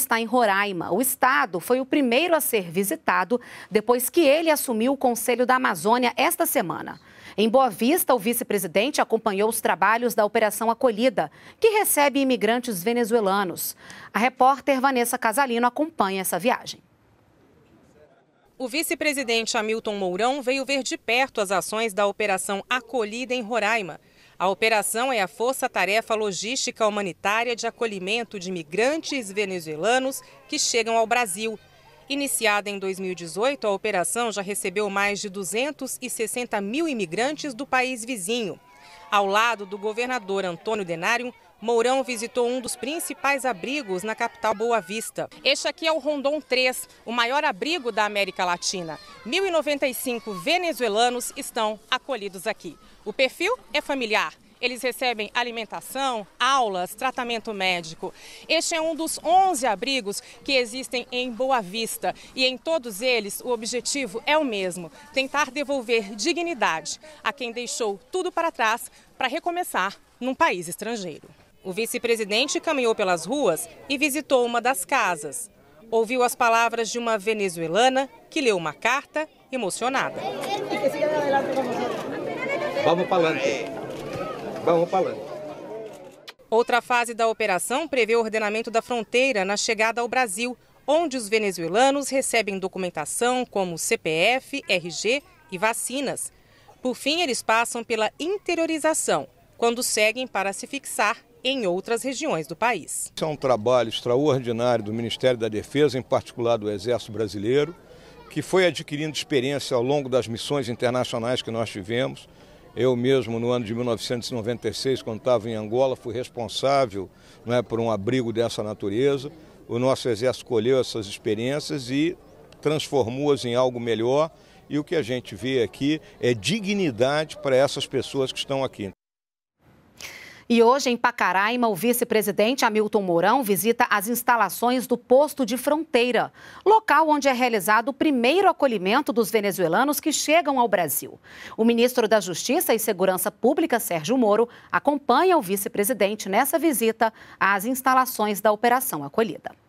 está em Roraima. O estado foi o primeiro a ser visitado depois que ele assumiu o Conselho da Amazônia esta semana. Em Boa Vista, o vice-presidente acompanhou os trabalhos da Operação Acolhida, que recebe imigrantes venezuelanos. A repórter Vanessa Casalino acompanha essa viagem. O vice-presidente Hamilton Mourão veio ver de perto as ações da Operação Acolhida em Roraima. A operação é a Força Tarefa Logística Humanitária de Acolhimento de Migrantes Venezuelanos que chegam ao Brasil. Iniciada em 2018, a operação já recebeu mais de 260 mil imigrantes do país vizinho. Ao lado do governador Antônio Denário, Mourão visitou um dos principais abrigos na capital Boa Vista. Este aqui é o Rondon 3, o maior abrigo da América Latina. 1.095 venezuelanos estão acolhidos aqui. O perfil é familiar. Eles recebem alimentação, aulas, tratamento médico. Este é um dos 11 abrigos que existem em Boa Vista e em todos eles o objetivo é o mesmo: tentar devolver dignidade a quem deixou tudo para trás para recomeçar num país estrangeiro. O vice-presidente caminhou pelas ruas e visitou uma das casas. Ouviu as palavras de uma venezuelana que leu uma carta emocionada. Vamos falando. Vamos falando. Outra fase da operação prevê o ordenamento da fronteira na chegada ao Brasil, onde os venezuelanos recebem documentação como CPF, RG e vacinas. Por fim, eles passam pela interiorização, quando seguem para se fixar em outras regiões do país. Isso é um trabalho extraordinário do Ministério da Defesa, em particular do Exército Brasileiro, que foi adquirindo experiência ao longo das missões internacionais que nós tivemos. Eu mesmo, no ano de 1996, quando estava em Angola, fui responsável né, por um abrigo dessa natureza. O nosso Exército colheu essas experiências e transformou-as em algo melhor. E o que a gente vê aqui é dignidade para essas pessoas que estão aqui. E hoje, em Pacaraima, o vice-presidente Hamilton Mourão visita as instalações do posto de fronteira, local onde é realizado o primeiro acolhimento dos venezuelanos que chegam ao Brasil. O ministro da Justiça e Segurança Pública, Sérgio Moro, acompanha o vice-presidente nessa visita às instalações da Operação Acolhida.